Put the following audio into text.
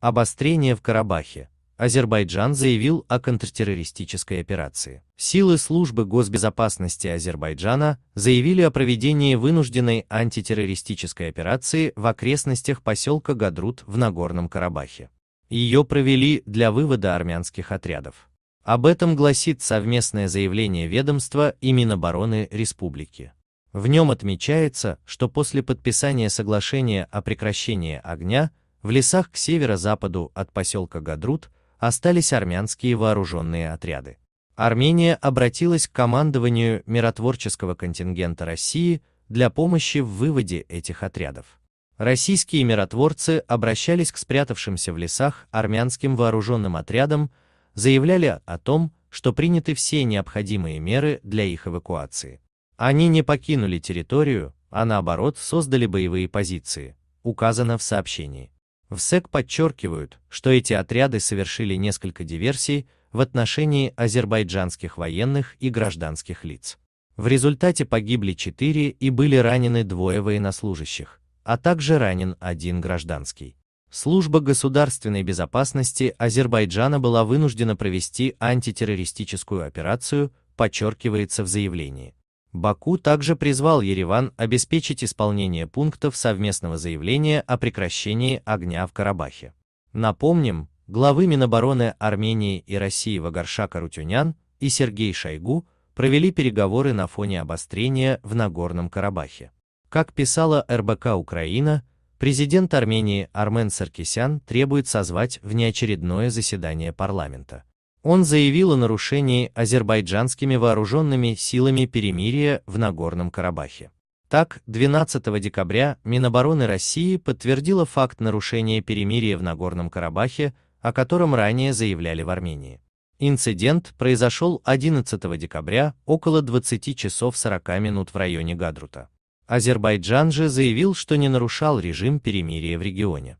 Обострение в Карабахе. Азербайджан заявил о контртеррористической операции. Силы службы госбезопасности Азербайджана заявили о проведении вынужденной антитеррористической операции в окрестностях поселка Гадрут в Нагорном Карабахе. Ее провели для вывода армянских отрядов. Об этом гласит совместное заявление ведомства и Минобороны Республики. В нем отмечается, что после подписания соглашения о прекращении огня в лесах к северо-западу от поселка Гадрут остались армянские вооруженные отряды. Армения обратилась к командованию миротворческого контингента России для помощи в выводе этих отрядов. Российские миротворцы обращались к спрятавшимся в лесах армянским вооруженным отрядам, заявляли о том, что приняты все необходимые меры для их эвакуации. Они не покинули территорию, а наоборот создали боевые позиции, указано в сообщении. В СЭК подчеркивают, что эти отряды совершили несколько диверсий в отношении азербайджанских военных и гражданских лиц. В результате погибли четыре и были ранены двое военнослужащих, а также ранен один гражданский. Служба государственной безопасности Азербайджана была вынуждена провести антитеррористическую операцию, подчеркивается в заявлении. Баку также призвал Ереван обеспечить исполнение пунктов совместного заявления о прекращении огня в Карабахе. Напомним, главы Минобороны Армении и России Вагаршака Рутюнян и Сергей Шойгу провели переговоры на фоне обострения в Нагорном Карабахе. Как писала РБК Украина, президент Армении Армен Саркисян требует созвать внеочередное заседание парламента. Он заявил о нарушении азербайджанскими вооруженными силами перемирия в Нагорном Карабахе. Так, 12 декабря Минобороны России подтвердила факт нарушения перемирия в Нагорном Карабахе, о котором ранее заявляли в Армении. Инцидент произошел 11 декабря около 20 часов 40 минут в районе Гадрута. Азербайджан же заявил, что не нарушал режим перемирия в регионе.